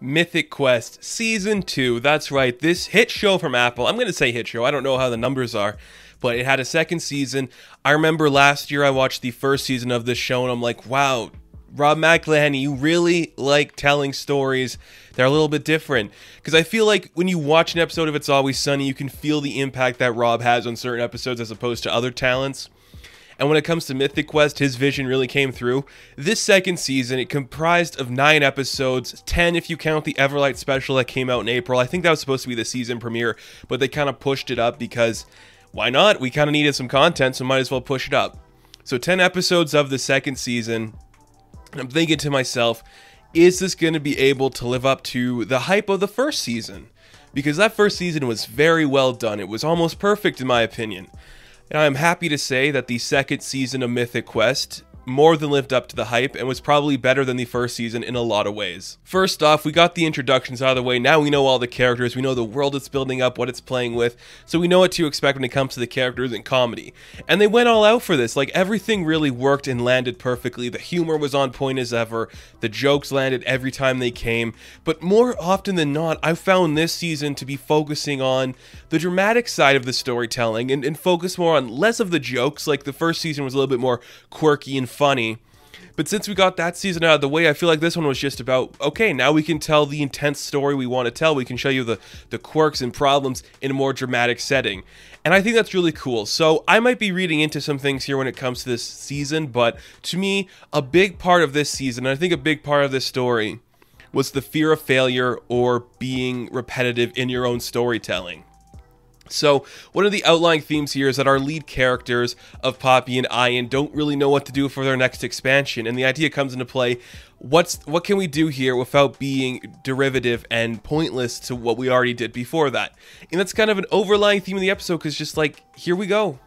Mythic Quest Season 2. That's right, this hit show from Apple. I'm going to say hit show, I don't know how the numbers are, but it had a second season. I remember last year I watched the first season of this show and I'm like, wow, Rob McElhenney, you really like telling stories they are a little bit different. Because I feel like when you watch an episode of It's Always Sunny, you can feel the impact that Rob has on certain episodes as opposed to other talents and when it comes to Mythic Quest, his vision really came through. This second season, it comprised of 9 episodes, 10 if you count the Everlight special that came out in April. I think that was supposed to be the season premiere, but they kind of pushed it up because why not? We kind of needed some content, so might as well push it up. So 10 episodes of the second season, and I'm thinking to myself, is this going to be able to live up to the hype of the first season? Because that first season was very well done. It was almost perfect in my opinion and I am happy to say that the second season of Mythic Quest more than lived up to the hype and was probably better than the first season in a lot of ways. First off, we got the introductions out of the way. Now we know all the characters, we know the world it's building up, what it's playing with, so we know what to expect when it comes to the characters and comedy. And they went all out for this. Like everything really worked and landed perfectly. The humor was on point as ever, the jokes landed every time they came, but more often than not, I found this season to be focusing on the dramatic side of the storytelling and, and focus more on less of the jokes. Like the first season was a little bit more quirky and funny. But since we got that season out of the way, I feel like this one was just about okay, now we can tell the intense story we want to tell. We can show you the, the quirks and problems in a more dramatic setting. And I think that's really cool. So I might be reading into some things here when it comes to this season, but to me, a big part of this season, and I think a big part of this story, was the fear of failure or being repetitive in your own storytelling. So, one of the outlying themes here is that our lead characters of Poppy and Ian don't really know what to do for their next expansion, and the idea comes into play what's what can we do here without being derivative and pointless to what we already did before that? And that's kind of an overlying theme of the episode cuz just like here we go.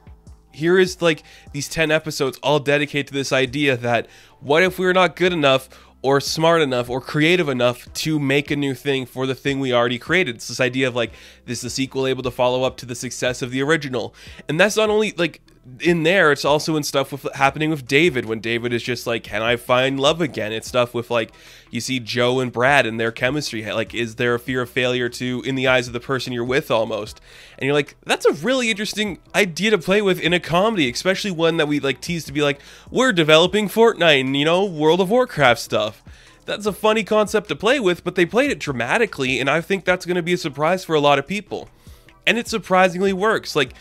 Here is like these 10 episodes all dedicated to this idea that what if we are not good enough? or smart enough or creative enough to make a new thing for the thing we already created. It's this idea of like, this is a sequel able to follow up to the success of the original? And that's not only like in there it's also in stuff with happening with david when david is just like can i find love again it's stuff with like you see joe and brad and their chemistry like is there a fear of failure too in the eyes of the person you're with almost and you're like that's a really interesting idea to play with in a comedy especially one that we like tease to be like we're developing fortnite and you know world of warcraft stuff that's a funny concept to play with but they played it dramatically and i think that's going to be a surprise for a lot of people and it surprisingly works like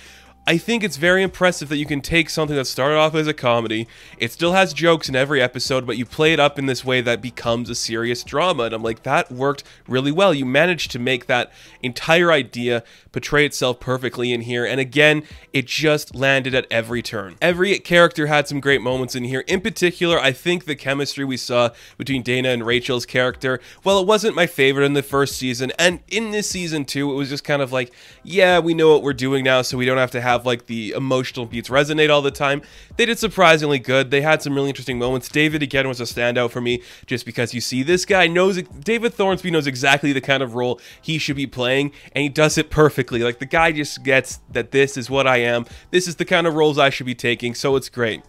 I think it's very impressive that you can take something that started off as a comedy, it still has jokes in every episode, but you play it up in this way that becomes a serious drama. And I'm like, that worked really well. You managed to make that entire idea portray itself perfectly in here. And again, it just landed at every turn. Every character had some great moments in here. In particular, I think the chemistry we saw between Dana and Rachel's character, well, it wasn't my favorite in the first season. And in this season, too, it was just kind of like, yeah, we know what we're doing now, so we don't have to have have like the emotional beats resonate all the time. They did surprisingly good. They had some really interesting moments. David again was a standout for me just because you see this guy knows David Thornsby knows exactly the kind of role he should be playing and he does it perfectly. Like the guy just gets that this is what I am. This is the kind of roles I should be taking. So it's great.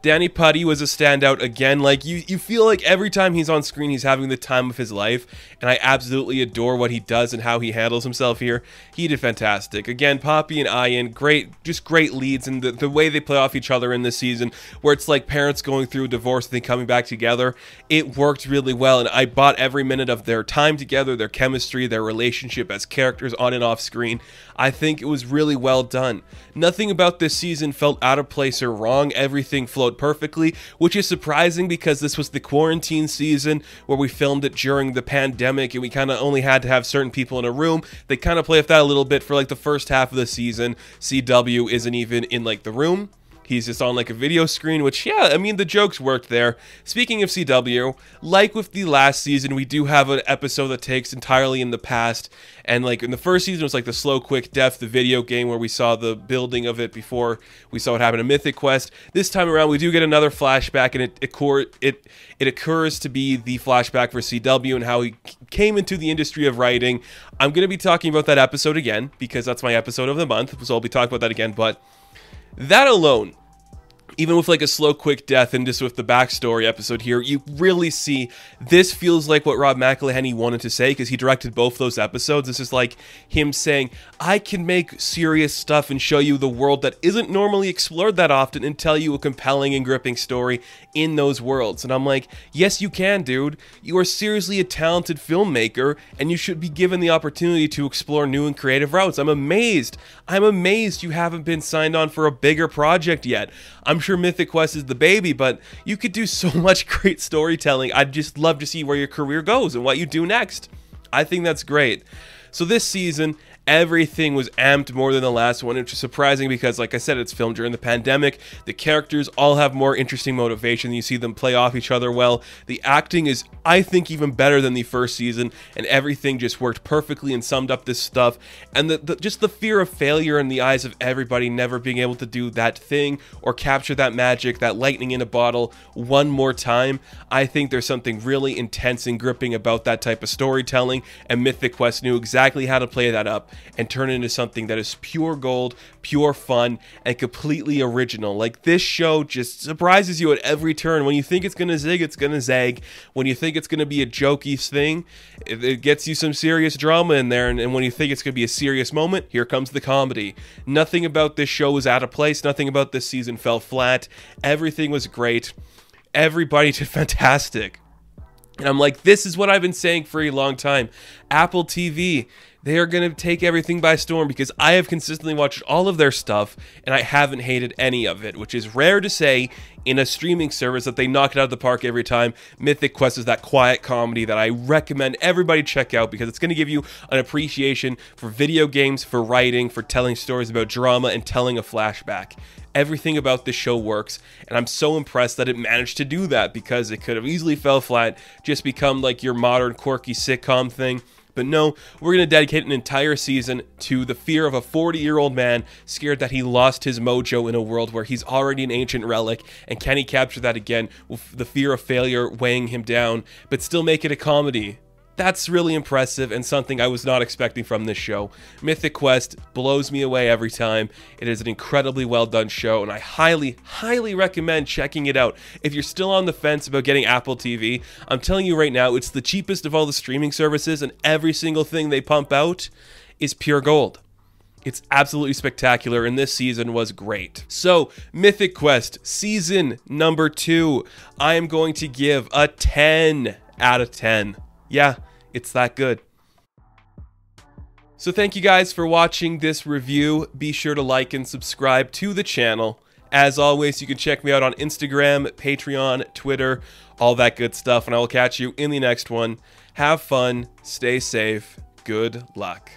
Danny Putty was a standout again. Like you, you feel like every time he's on screen, he's having the time of his life, and I absolutely adore what he does and how he handles himself here. He did fantastic. Again, Poppy and Ian, great, just great leads, and the, the way they play off each other in this season, where it's like parents going through a divorce and then coming back together. It worked really well, and I bought every minute of their time together, their chemistry, their relationship as characters on and off screen. I think it was really well done. Nothing about this season felt out of place or wrong. Everything flowed perfectly, which is surprising because this was the quarantine season where we filmed it during the pandemic and we kind of only had to have certain people in a room. They kind of play with that a little bit for like the first half of the season. CW isn't even in like the room. He's just on like a video screen, which, yeah, I mean, the jokes worked there. Speaking of CW, like with the last season, we do have an episode that takes entirely in the past. And like in the first season, it was like the slow, quick death, the video game where we saw the building of it before we saw what happened in Mythic Quest. This time around, we do get another flashback, and it, it, it, it occurs to be the flashback for CW and how he came into the industry of writing. I'm going to be talking about that episode again because that's my episode of the month, so I'll be talking about that again. But that alone even with like a slow, quick death and just with the backstory episode here, you really see this feels like what Rob McElhenney wanted to say because he directed both those episodes. This is like him saying, I can make serious stuff and show you the world that isn't normally explored that often and tell you a compelling and gripping story in those worlds. And I'm like, yes, you can, dude. You are seriously a talented filmmaker and you should be given the opportunity to explore new and creative routes. I'm amazed. I'm amazed you haven't been signed on for a bigger project yet. I'm sure Mythic Quest is the baby, but you could do so much great storytelling. I'd just love to see where your career goes and what you do next. I think that's great. So this season, everything was amped more than the last one, which is surprising because, like I said, it's filmed during the pandemic. The characters all have more interesting motivation. You see them play off each other well. The acting is, I think, even better than the first season, and everything just worked perfectly and summed up this stuff. And the, the, just the fear of failure in the eyes of everybody never being able to do that thing or capture that magic, that lightning in a bottle, one more time. I think there's something really intense and gripping about that type of storytelling, and Mythic Quest knew exactly how to play that up and turn it into something that is pure gold, pure fun, and completely original. Like this show just surprises you at every turn. When you think it's gonna zig, it's gonna zag. When you think it's gonna be a jokey thing, it, it gets you some serious drama in there. And, and when you think it's gonna be a serious moment, here comes the comedy. Nothing about this show was out of place. Nothing about this season fell flat. Everything was great. Everybody did fantastic. And I'm like, this is what I've been saying for a long time. Apple TV, they are going to take everything by storm because I have consistently watched all of their stuff and I haven't hated any of it, which is rare to say in a streaming service that they knock it out of the park every time. Mythic Quest is that quiet comedy that I recommend everybody check out because it's going to give you an appreciation for video games, for writing, for telling stories about drama and telling a flashback. Everything about this show works, and I'm so impressed that it managed to do that because it could have easily fell flat, just become like your modern quirky sitcom thing but no, we're going to dedicate an entire season to the fear of a 40 year old man scared that he lost his mojo in a world where he's already an ancient relic. And can he capture that again with the fear of failure weighing him down, but still make it a comedy? That's really impressive and something I was not expecting from this show. Mythic Quest blows me away every time. It is an incredibly well done show, and I highly, highly recommend checking it out. If you're still on the fence about getting Apple TV, I'm telling you right now, it's the cheapest of all the streaming services, and every single thing they pump out is pure gold. It's absolutely spectacular, and this season was great. So, Mythic Quest season number two, I am going to give a 10 out of 10. Yeah, it's that good. So thank you guys for watching this review. Be sure to like and subscribe to the channel. As always, you can check me out on Instagram, Patreon, Twitter, all that good stuff, and I will catch you in the next one. Have fun, stay safe, good luck.